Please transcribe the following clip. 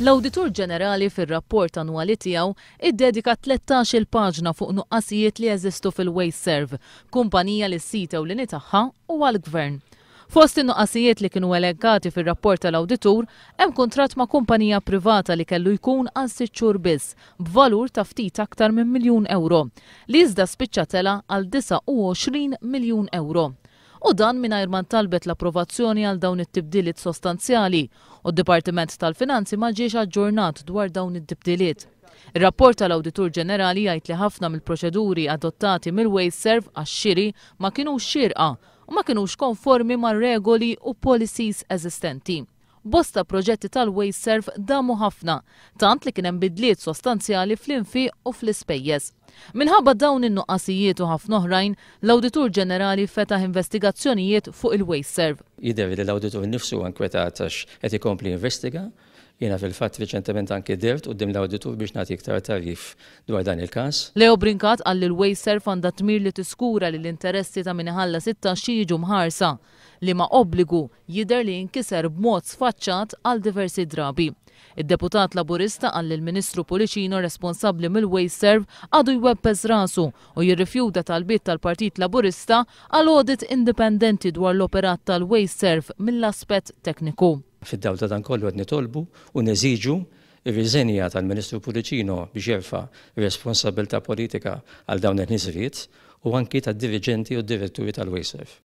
l auditor Ġenerali fir-rapport annuali tiegħu iddedika 13-il paġna fuq nuqqasijiet li jeżistu fil-Wayserve, kumpanija li sita u l-ini tagħha u għal-Gvern. Fost in-nuqqasijiet li kienu elenkati fir-rapport tal-Auditur, hemm kuntratt ma' kumpanija privata li kellu jkun għal xhur biss, b'valur ta' ftit aktar minn miljun euro, li iżda spiċċatela għal 29 miljun euro u dan mingħajr ma talbet l-approvazzjoni għal dawn it-tibdiliet sostanzjali u d-Dipartiment tal-Finanzi ma ġiex aġġornat dwar dawn it-tibdiliet. Ir-rapport tal-Awditur Ġenerali jgħid li ħafna mill-proċeduri adottati mill-Wayserv għax-xiri ma kienu xirqa u ma kienu konformi mar regoli u policies eżistenti bosta proġetti tal-Waste Serve damu ħafna, tant li kienem bidliet sostanzjali fl-infi u fl-ispejjeż. Minħabba dawn in-nuqqasijiet u ħafna oħrajn, l-Awditur Ġenerali fetaħ investigazzjonijiet fuq il-Waste Serve. li l auditur nifsu għankwetat għax qed ikompli investiga, jina fil-fat reċentement anki dirt u dim l-auditur biex nati iktar tarif dwar dan il-kas. Leo Brinkat għalli l-Wayser fanda tmir li tiskura li l-interessi ta' minħalla sitta ġumħarsa. mħarsa li ma' obbligu jider li jinkiser b'mod sfaċċat għal diversi drabi. Id-deputat laburista għall il-Ministru Policino responsabli mill-Way Serve għadu jwebbez rasu u jirrifjuda tal-bit tal-Partit Laburista għal audit indipendenti dwar l-operat tal-Way Serve mill-aspet tekniku. Fid-dawda dan kollu għed nitolbu u neżiġu ir-riżenja tal-Ministru Policino biex jerfa responsabilta politika għal dawn il-nizriet u anki tad-dirigenti u direttori tal-Way Serve.